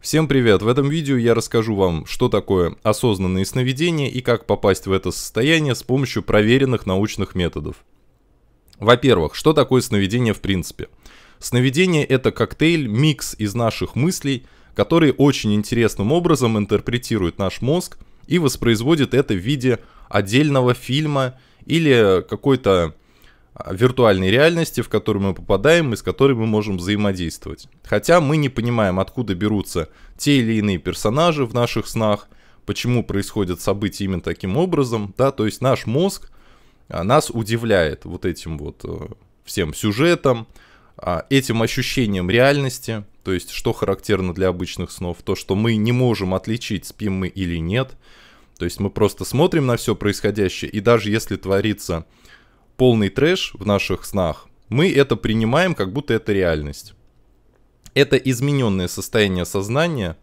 Всем привет! В этом видео я расскажу вам, что такое осознанные сновидения и как попасть в это состояние с помощью проверенных научных методов. Во-первых, что такое сновидение в принципе? Сновидение – это коктейль, микс из наших мыслей, который очень интересным образом интерпретирует наш мозг и воспроизводит это в виде отдельного фильма или какой-то виртуальной реальности, в которую мы попадаем и с которой мы можем взаимодействовать. Хотя мы не понимаем, откуда берутся те или иные персонажи в наших снах, почему происходят события именно таким образом, да, то есть наш мозг а, нас удивляет вот этим вот э, всем сюжетом, а, этим ощущением реальности, то есть что характерно для обычных снов, то, что мы не можем отличить, спим мы или нет, то есть мы просто смотрим на все происходящее, и даже если творится полный трэш в наших снах, мы это принимаем, как будто это реальность. Это измененное состояние сознания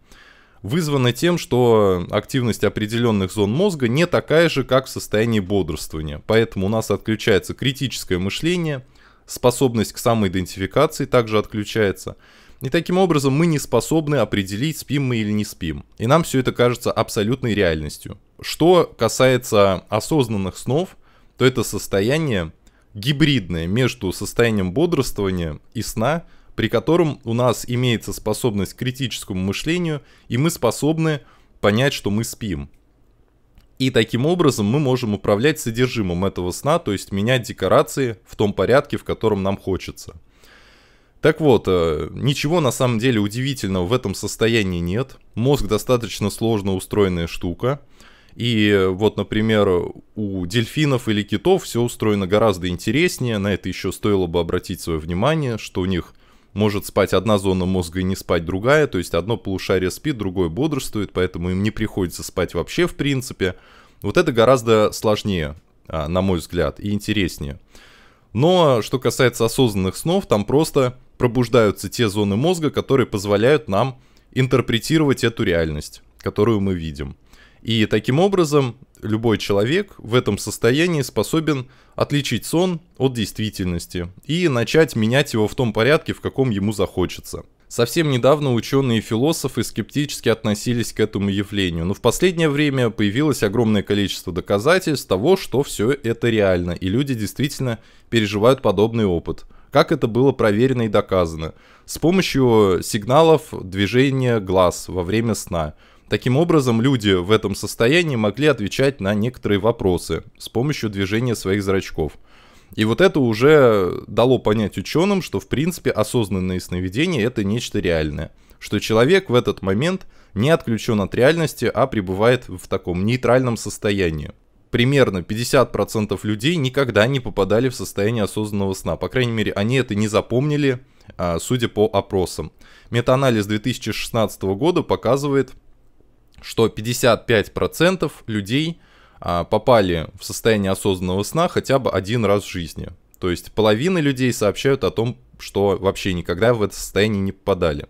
вызвано тем, что активность определенных зон мозга не такая же, как в состоянии бодрствования. Поэтому у нас отключается критическое мышление, способность к самоидентификации также отключается. И таким образом мы не способны определить, спим мы или не спим. И нам все это кажется абсолютной реальностью. Что касается осознанных снов – то это состояние гибридное между состоянием бодрствования и сна, при котором у нас имеется способность к критическому мышлению, и мы способны понять, что мы спим. И таким образом мы можем управлять содержимым этого сна, то есть менять декорации в том порядке, в котором нам хочется. Так вот, э, ничего на самом деле удивительного в этом состоянии нет. Мозг достаточно сложно устроенная штука. И вот, например, у дельфинов или китов все устроено гораздо интереснее. На это еще стоило бы обратить свое внимание, что у них может спать одна зона мозга и не спать другая, то есть одно полушарие спит, другое бодрствует, поэтому им не приходится спать вообще в принципе. Вот это гораздо сложнее, а, на мой взгляд, и интереснее. Но что касается осознанных снов, там просто пробуждаются те зоны мозга, которые позволяют нам интерпретировать эту реальность, которую мы видим. И таким образом любой человек в этом состоянии способен отличить сон от действительности и начать менять его в том порядке, в каком ему захочется. Совсем недавно ученые и философы скептически относились к этому явлению, но в последнее время появилось огромное количество доказательств того, что все это реально, и люди действительно переживают подобный опыт. Как это было проверено и доказано? С помощью сигналов движения глаз во время сна – Таким образом, люди в этом состоянии могли отвечать на некоторые вопросы с помощью движения своих зрачков. И вот это уже дало понять ученым, что в принципе осознанные сновидения это нечто реальное. Что человек в этот момент не отключен от реальности, а пребывает в таком нейтральном состоянии. Примерно 50% людей никогда не попадали в состояние осознанного сна. По крайней мере, они это не запомнили, а, судя по опросам. Метаанализ 2016 года показывает, что 55% людей а, попали в состояние осознанного сна хотя бы один раз в жизни. То есть половина людей сообщают о том, что вообще никогда в это состояние не попадали.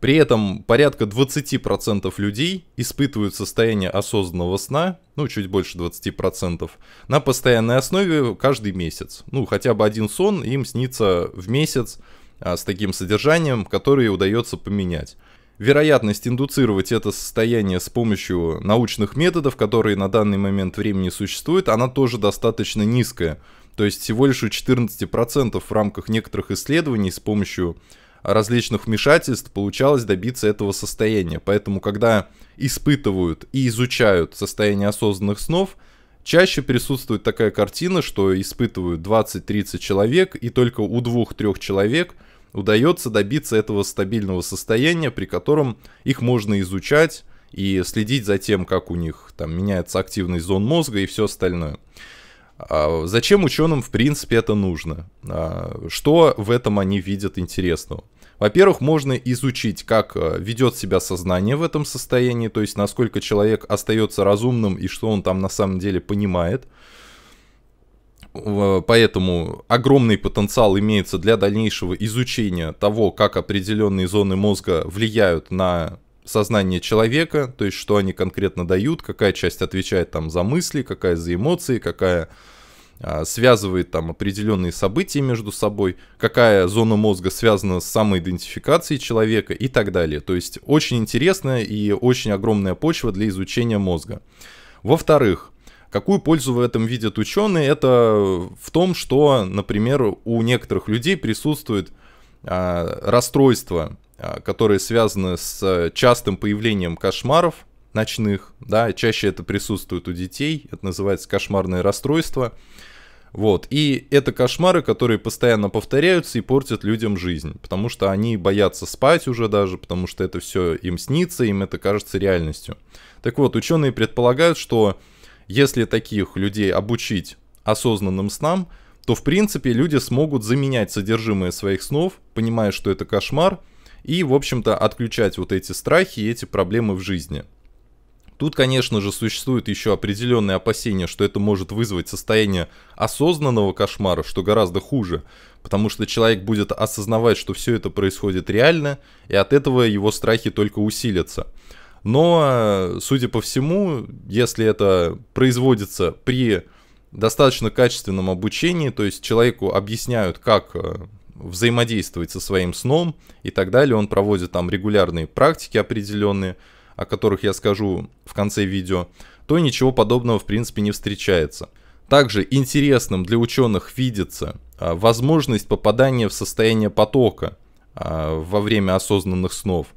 При этом порядка 20% людей испытывают состояние осознанного сна, ну чуть больше 20%, на постоянной основе каждый месяц. Ну хотя бы один сон им снится в месяц а, с таким содержанием, которое удается поменять вероятность индуцировать это состояние с помощью научных методов, которые на данный момент времени существуют, она тоже достаточно низкая. То есть всего лишь у 14% в рамках некоторых исследований с помощью различных вмешательств получалось добиться этого состояния. Поэтому, когда испытывают и изучают состояние осознанных снов, чаще присутствует такая картина, что испытывают 20-30 человек, и только у 2-3 человек – удается добиться этого стабильного состояния, при котором их можно изучать и следить за тем, как у них там меняется активность зон мозга и все остальное. А зачем ученым, в принципе, это нужно? А что в этом они видят интересного? Во-первых, можно изучить, как э, ведет себя сознание в этом состоянии, то есть насколько человек остается разумным и что он там на самом деле понимает. Поэтому огромный потенциал имеется для дальнейшего изучения того, как определенные зоны мозга влияют на сознание человека, то есть что они конкретно дают, какая часть отвечает там за мысли, какая за эмоции, какая а, связывает там определенные события между собой, какая зона мозга связана с самоидентификацией человека и так далее. То есть очень интересная и очень огромная почва для изучения мозга. Во-вторых, Какую пользу в этом видят ученые? Это в том, что, например, у некоторых людей присутствует а, расстройство, а, которое связано с частым появлением кошмаров ночных, да, чаще это присутствует у детей, это называется кошмарное расстройство. Вот. И это кошмары, которые постоянно повторяются и портят людям жизнь, потому что они боятся спать уже даже, потому что это все им снится, им это кажется реальностью. Так вот, ученые предполагают, что если таких людей обучить осознанным снам, то в принципе люди смогут заменять содержимое своих снов, понимая, что это кошмар, и, в общем-то, отключать вот эти страхи и эти проблемы в жизни. Тут, конечно же, существует еще определенные опасения, что это может вызвать состояние осознанного кошмара, что гораздо хуже, потому что человек будет осознавать, что все это происходит реально, и от этого его страхи только усилятся. Но, э, судя по всему, если это производится при достаточно качественном обучении, то есть человеку объясняют, как э, взаимодействовать со своим сном и так далее, он проводит там регулярные практики определенные, о которых я скажу в конце видео, то ничего подобного в принципе не встречается. Также интересным для ученых видится э, возможность попадания в состояние потока во время осознанных снов –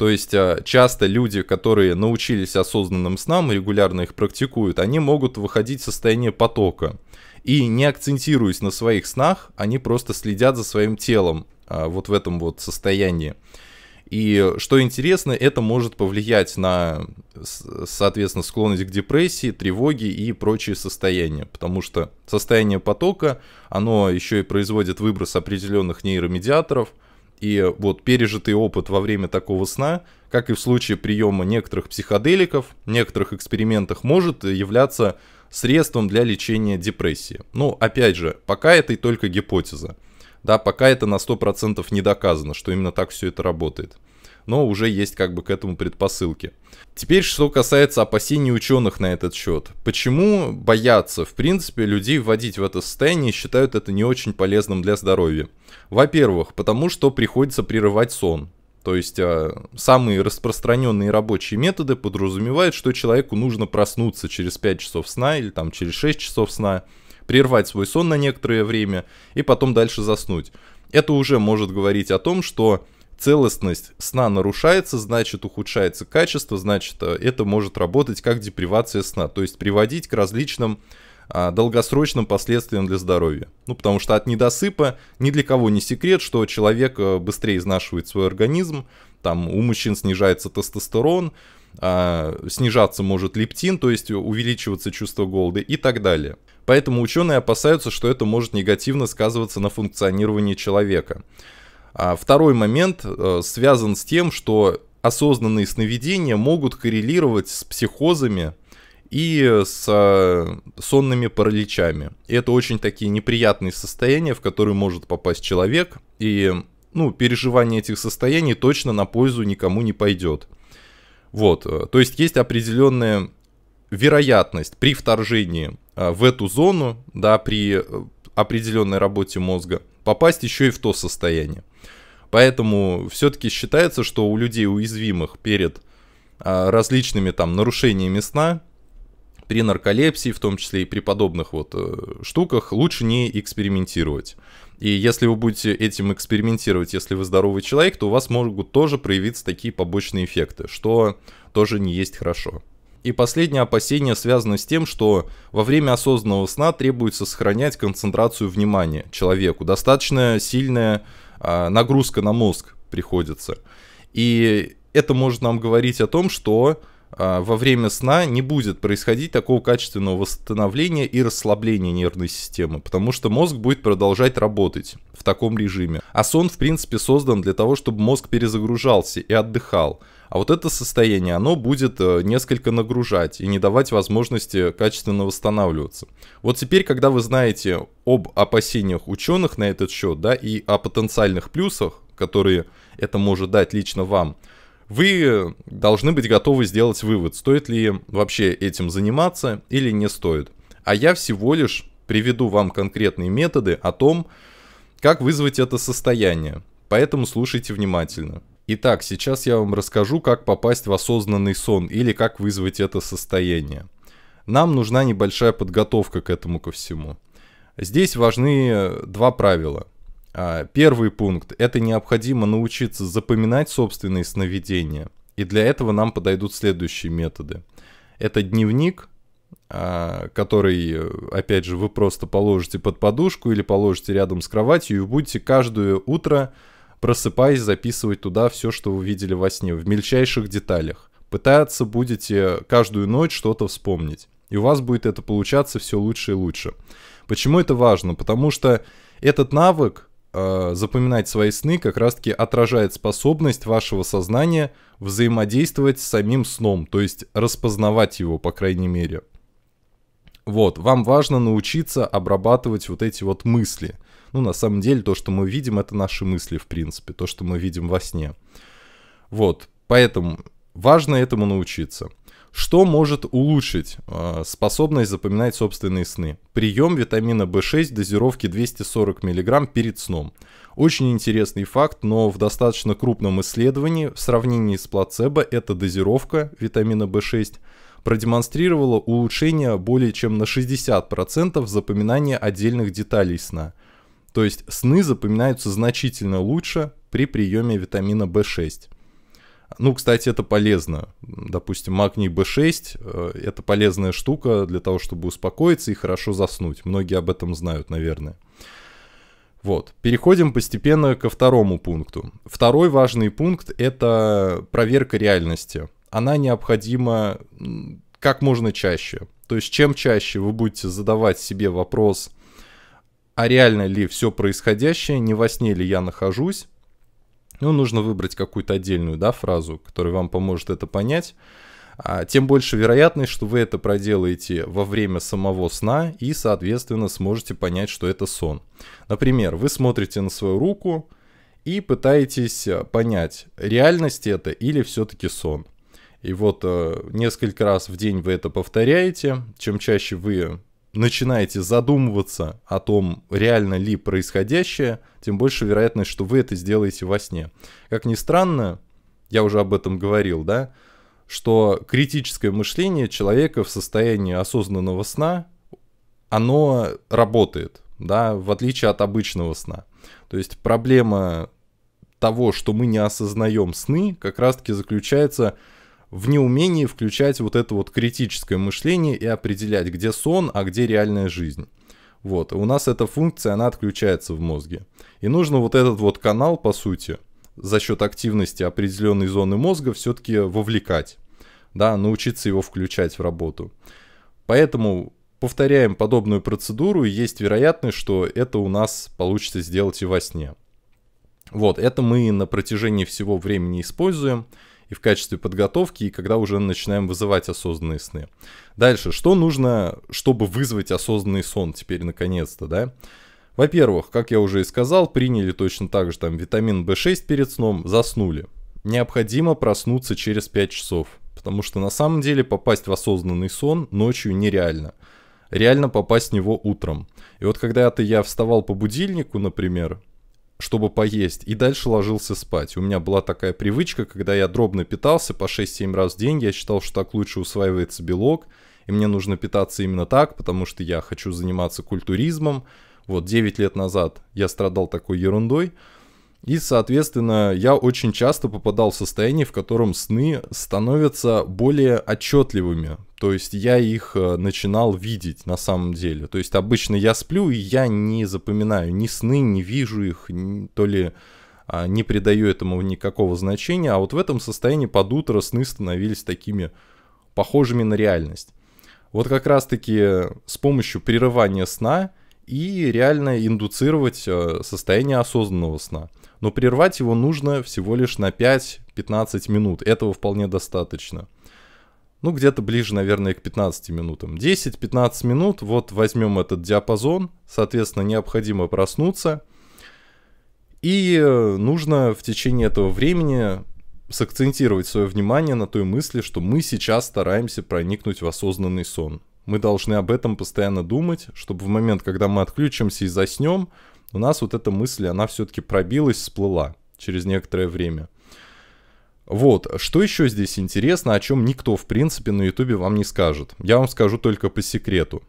то есть а, часто люди, которые научились осознанным снам, регулярно их практикуют, они могут выходить в состояние потока. И не акцентируясь на своих снах, они просто следят за своим телом а, вот в этом вот состоянии. И что интересно, это может повлиять на, соответственно, склонность к депрессии, тревоге и прочие состояния. Потому что состояние потока, оно еще и производит выброс определенных нейромедиаторов – и вот пережитый опыт во время такого сна, как и в случае приема некоторых психоделиков, некоторых экспериментах, может являться средством для лечения депрессии. Ну, опять же, пока это и только гипотеза. Да, пока это на 100% не доказано, что именно так все это работает но уже есть как бы к этому предпосылки. Теперь, что касается опасений ученых на этот счет. Почему боятся, в принципе, людей вводить в это состояние и считают это не очень полезным для здоровья? Во-первых, потому что приходится прерывать сон. То есть э, самые распространенные рабочие методы подразумевают, что человеку нужно проснуться через 5 часов сна или там через 6 часов сна, прервать свой сон на некоторое время и потом дальше заснуть. Это уже может говорить о том, что целостность сна нарушается, значит ухудшается качество, значит э, это может работать как депривация сна, то есть приводить к различным а, долгосрочным последствиям для здоровья. Ну, потому что от недосыпа ни для кого не секрет, что человек э, быстрее изнашивает свой организм, там у мужчин снижается тестостерон, а, снижаться может лептин, то есть увеличиваться чувство голода и так далее. Поэтому ученые опасаются, что это может негативно сказываться на функционировании человека. А второй момент э, связан с тем, что осознанные сновидения могут коррелировать с психозами и с э, сонными параличами. И это очень такие неприятные состояния, в которые может попасть человек, и ну, переживание этих состояний точно на пользу никому не пойдет. Вот, э, то есть есть определенная вероятность при вторжении в эту зону, да, при определенной работе мозга, попасть еще и в то состояние. Поэтому все-таки считается, что у людей уязвимых перед а, различными там нарушениями сна, при нарколепсии, в том числе и при подобных вот э, штуках, лучше не экспериментировать. И если вы будете этим экспериментировать, если вы здоровый человек, то у вас могут тоже проявиться такие побочные эффекты, что тоже не есть хорошо. И последнее опасение связано с тем, что во время осознанного сна требуется сохранять концентрацию внимания человеку. Достаточно сильная а, нагрузка на мозг приходится. И это может нам говорить о том, что а, во время сна не будет происходить такого качественного восстановления и расслабления нервной системы, потому что мозг будет продолжать работать в таком режиме. А сон, в принципе, создан для того, чтобы мозг перезагружался и отдыхал. А вот это состояние, оно будет э, несколько нагружать и не давать возможности качественно восстанавливаться. Вот теперь, когда вы знаете об опасениях ученых на этот счет, да, и о потенциальных плюсах, которые это может дать лично вам, вы должны быть готовы сделать вывод, стоит ли вообще этим заниматься или не стоит. А я всего лишь приведу вам конкретные методы о том, как вызвать это состояние. Поэтому слушайте внимательно. Итак, сейчас я вам расскажу, как попасть в осознанный сон или как вызвать это состояние. Нам нужна небольшая подготовка к этому ко всему. Здесь важны два правила. А, первый пункт – это необходимо научиться запоминать собственные сновидения. И для этого нам подойдут следующие методы. Это дневник, а, который, опять же, вы просто положите под подушку или положите рядом с кроватью, и будете каждое утро, просыпаясь, записывать туда все, что вы видели во сне, в мельчайших деталях. Пытаться будете каждую ночь что-то вспомнить. И у вас будет это получаться все лучше и лучше. Почему это важно? Потому что этот навык, Э, запоминать свои сны как раз-таки отражает способность вашего сознания взаимодействовать с самим сном, то есть распознавать его, по крайней мере. Вот, вам важно научиться обрабатывать вот эти вот мысли. Ну, на самом деле, то, что мы видим, это наши мысли, в принципе, то, что мы видим во сне. Вот, поэтому важно этому научиться. Что может улучшить а, способность запоминать собственные сны? Прием витамина В6 дозировки 240 мг перед сном. Очень интересный факт, но в достаточно крупном исследовании в сравнении с плацебо эта дозировка витамина В6 продемонстрировала улучшение более чем на 60% запоминания отдельных деталей сна. То есть сны запоминаются значительно лучше при приеме витамина В6. Ну, кстати, это полезно. Допустим, магний B6 – э, это полезная штука для того, чтобы успокоиться и хорошо заснуть. Многие об этом знают, наверное. Вот. Переходим постепенно ко второму пункту. Второй важный пункт – это проверка реальности. Она необходима как можно чаще. То есть, чем чаще вы будете задавать себе вопрос, а реально ли все происходящее, не во сне ли я нахожусь, ну, нужно выбрать какую-то отдельную, да, фразу, которая вам поможет это понять. А, тем больше вероятность, что вы это проделаете во время самого сна и, соответственно, сможете понять, что это сон. Например, вы смотрите на свою руку и пытаетесь э, понять, реальность это или все-таки сон. И вот э, несколько раз в день вы это повторяете. Чем чаще вы начинаете задумываться о том, реально ли происходящее, тем больше вероятность, что вы это сделаете во сне. Как ни странно, я уже об этом говорил, да, что критическое мышление человека в состоянии осознанного сна, оно работает, да, в отличие от обычного сна. То есть проблема того, что мы не осознаем сны, как раз-таки заключается в в неумении включать вот это вот критическое мышление и определять, где сон, а где реальная жизнь. Вот, у нас эта функция, она отключается в мозге. И нужно вот этот вот канал, по сути, за счет активности определенной зоны мозга все-таки вовлекать, да, научиться его включать в работу. Поэтому повторяем подобную процедуру, и есть вероятность, что это у нас получится сделать и во сне. Вот, это мы на протяжении всего времени используем – и в качестве подготовки, и когда уже начинаем вызывать осознанные сны. Дальше, что нужно, чтобы вызвать осознанный сон теперь наконец-то, да? Во-первых, как я уже и сказал, приняли точно так же там витамин в 6 перед сном, заснули. Необходимо проснуться через 5 часов, потому что на самом деле попасть в осознанный сон ночью нереально реально попасть в него утром. И вот когда-то я вставал по будильнику, например, чтобы поесть, и дальше ложился спать. У меня была такая привычка, когда я дробно питался по 6-7 раз в день, я считал, что так лучше усваивается белок, и мне нужно питаться именно так, потому что я хочу заниматься культуризмом. Вот 9 лет назад я страдал такой ерундой, и, соответственно, я очень часто попадал в состояние, в котором сны становятся более отчетливыми. То есть я их э, начинал видеть на самом деле. То есть обычно я сплю, и я не запоминаю ни сны, не вижу их, то ли а, не придаю этому никакого значения. А вот в этом состоянии под утро сны становились такими похожими на реальность. Вот как раз-таки с помощью прерывания сна и реально индуцировать э, состояние осознанного сна но прервать его нужно всего лишь на 5-15 минут. Этого вполне достаточно. Ну, где-то ближе, наверное, к 15 минутам. 10-15 минут, вот возьмем этот диапазон, соответственно, необходимо проснуться. И э, нужно в течение этого времени сакцентировать свое внимание на той мысли, что мы сейчас стараемся проникнуть в осознанный сон. Мы должны об этом постоянно думать, чтобы в момент, когда мы отключимся и заснем, у нас вот эта мысль, она все-таки пробилась, всплыла через некоторое время. Вот, что еще здесь интересно, о чем никто, в принципе, на ютубе вам не скажет. Я вам скажу только по секрету.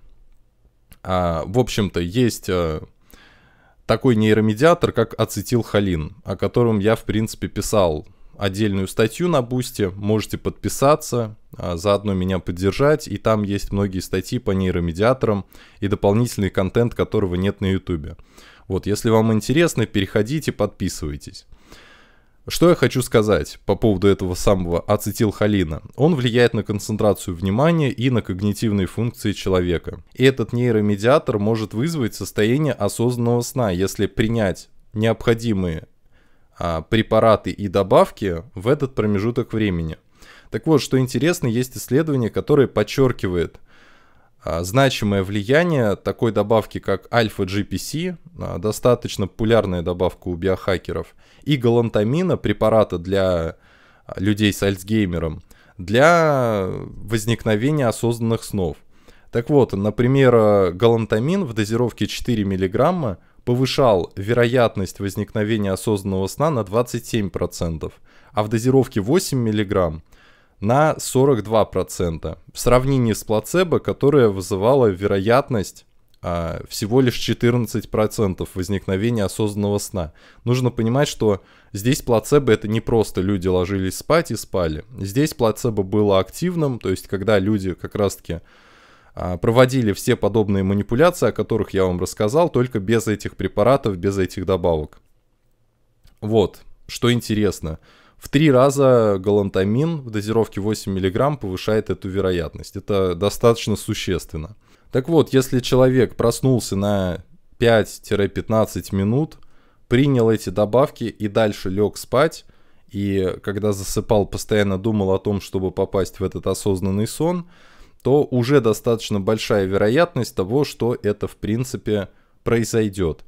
А, в общем-то, есть а, такой нейромедиатор, как ацетилхолин, о котором я, в принципе, писал отдельную статью на Бусте, можете подписаться, а, заодно меня поддержать, и там есть многие статьи по нейромедиаторам и дополнительный контент, которого нет на Ютубе. Вот, если вам интересно, переходите, подписывайтесь. Что я хочу сказать по поводу этого самого ацетилхолина? Он влияет на концентрацию внимания и на когнитивные функции человека. И этот нейромедиатор может вызвать состояние осознанного сна, если принять необходимые а, препараты и добавки в этот промежуток времени. Так вот, что интересно, есть исследование, которое подчеркивает – а, значимое влияние такой добавки, как альфа-GPC, а, достаточно популярная добавка у биохакеров, и галантамина, препарата для а, людей с Альцгеймером, для возникновения осознанных снов. Так вот, например, галантамин в дозировке 4 мг повышал вероятность возникновения осознанного сна на 27%, а в дозировке 8 миллиграмм на 42% в сравнении с плацебо, которое вызывало вероятность а, всего лишь 14% возникновения осознанного сна. Нужно понимать, что здесь плацебо это не просто люди ложились спать и спали. Здесь плацебо было активным, то есть когда люди как раз-таки а, проводили все подобные манипуляции, о которых я вам рассказал, только без этих препаратов, без этих добавок. Вот, что интересно в три раза галантамин в дозировке 8 мг повышает эту вероятность. Это достаточно существенно. Так вот, если человек проснулся на 5-15 минут, принял эти добавки и дальше лег спать, и когда засыпал, постоянно думал о том, чтобы попасть в этот осознанный сон, то уже достаточно большая вероятность того, что это в принципе произойдет.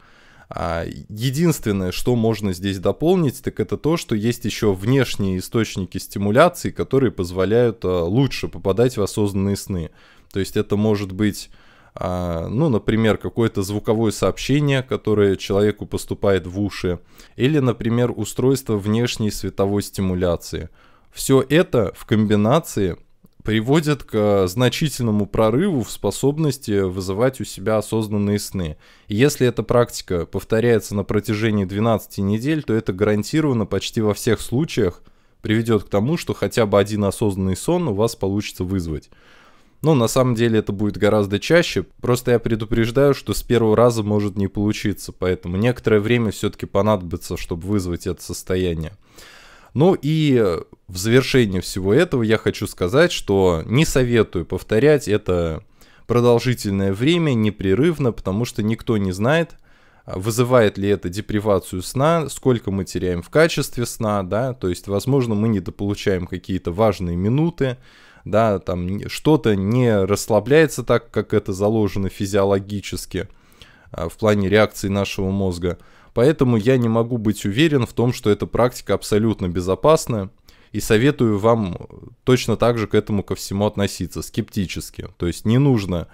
А, единственное, что можно здесь дополнить, так это то, что есть еще внешние источники стимуляции, которые позволяют а, лучше попадать в осознанные сны. То есть это может быть а, ну, например, какое-то звуковое сообщение, которое человеку поступает в уши, или, например, устройство внешней световой стимуляции. Все это в комбинации приводит к э, значительному прорыву в способности вызывать у себя осознанные сны. И если эта практика повторяется на протяжении 12 недель, то это гарантированно почти во всех случаях приведет к тому, что хотя бы один осознанный сон у вас получится вызвать. Но ну, на самом деле это будет гораздо чаще, просто я предупреждаю, что с первого раза может не получиться, поэтому некоторое время все-таки понадобится, чтобы вызвать это состояние. Ну и э, в завершении всего этого я хочу сказать, что не советую повторять это продолжительное время, непрерывно, потому что никто не знает, а вызывает ли это депривацию сна, сколько мы теряем в качестве сна, да, то есть, возможно, мы недополучаем какие-то важные минуты, да, там что-то не расслабляется так, как это заложено физиологически а, в плане реакции нашего мозга. Поэтому я не могу быть уверен в том, что эта практика абсолютно безопасна. И советую вам точно так же к этому ко всему относиться, скептически. То есть не нужно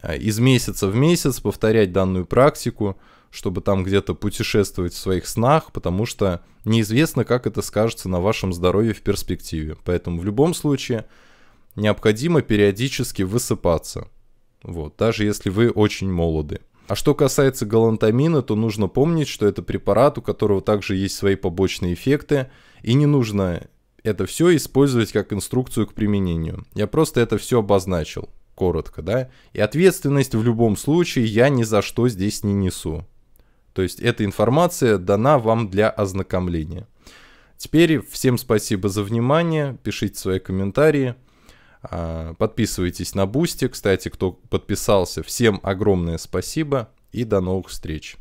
а, из месяца в месяц повторять данную практику, чтобы там где-то путешествовать в своих снах, потому что неизвестно, как это скажется на вашем здоровье в перспективе. Поэтому в любом случае необходимо периодически высыпаться. Вот, даже если вы очень молоды. А что касается галантамина, то нужно помнить, что это препарат, у которого также есть свои побочные эффекты, и не нужно это все использовать как инструкцию к применению. Я просто это все обозначил, коротко, да? И ответственность в любом случае я ни за что здесь не несу. То есть эта информация дана вам для ознакомления. Теперь всем спасибо за внимание, пишите свои комментарии – а, подписывайтесь на Бусти. Кстати, кто подписался, всем огромное спасибо и до новых встреч.